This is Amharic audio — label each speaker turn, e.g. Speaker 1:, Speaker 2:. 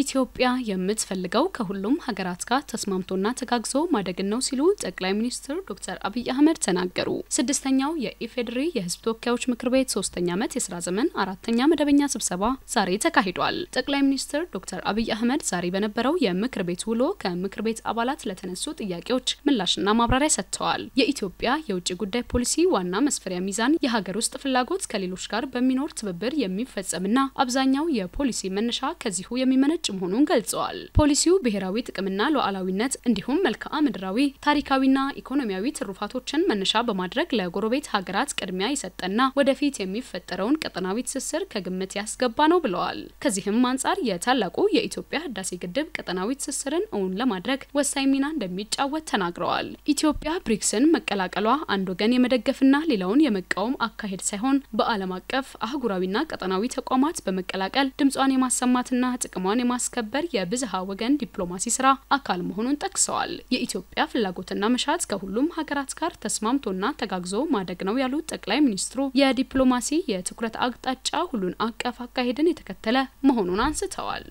Speaker 1: ኢትዮጵያ የምትፈልገው ከሁሉም ሀገራት ጋር ተስማምቶና ተጋግዞ ማደግን ነው ሲሉ ጠቅላይ ሚኒስትር ዶክተር አብይ አህመድ ተናገሩ። ስድስተኛው የኢፌዴሪ የህዝብ ተወካዮች ምክር ቤት ሶስተኛ ዓመት የስራ ዘመን አራተኛ መደበኛ ስብሰባ ዛሬ ተካሂዷል። ጠቅላይ ሚኒስትር ዶክተር አብይ አህመድ ዛሬ በነበረው የምክር ቤት ውሎ ከምክር ቤት አባላት ለተነሱ ጥያቄዎች ምላሽና ማብራሪያ ሰጥተዋል። የኢትዮጵያ የውጭ ጉዳይ ፖሊሲ ዋና መስፈሪያ ሚዛን የሀገር ውስጥ ፍላጎት ከሌሎች ጋር በሚኖር ትብብር የሚፈጸምና አብዛኛው የፖሊሲ መነሻ ከዚሁ የሚመነ ነጭ መሆኑን ገልጸዋል። ፖሊሲው ብሔራዊ ጥቅምና ሉዓላዊነት እንዲሁም መልክዓ ምድራዊ ታሪካዊና ኢኮኖሚያዊ ትሩፋቶችን መነሻ በማድረግ ለጎረቤት ሀገራት ቅድሚያ የሰጠና ወደፊት የሚፈጠረውን ቀጠናዊ ትስስር ከግምት ያስገባ ነው ብለዋል። ከዚህም አንጻር የታላቁ የኢትዮጵያ ህዳሴ ግድብ ቀጠናዊ ትስስርን እውን ለማድረግ ወሳኝ ሚና እንደሚጫወት ተናግረዋል። ኢትዮጵያ ብሪክስን መቀላቀሏ አንድ ወገን የመደገፍና ሌላውን የመቃወም አካሄድ ሳይሆን በዓለም አቀፍ አህጉራዊና ቀጠናዊ ተቋማት በመቀላቀል ድምጿን የማሰማትና ጥቅሟን ማስከበር የብዝሃ ወገን ዲፕሎማሲ ስራ አካል መሆኑን ጠቅሰዋል። የኢትዮጵያ ፍላጎትና መሻት ከሁሉም ሀገራት ጋር ተስማምቶና ተጋግዞ ማደግ ነው ያሉት ጠቅላይ ሚኒስትሩ የዲፕሎማሲ የትኩረት አቅጣጫ ሁሉን አቀፍ አካሄድን የተከተለ መሆኑን አንስተዋል።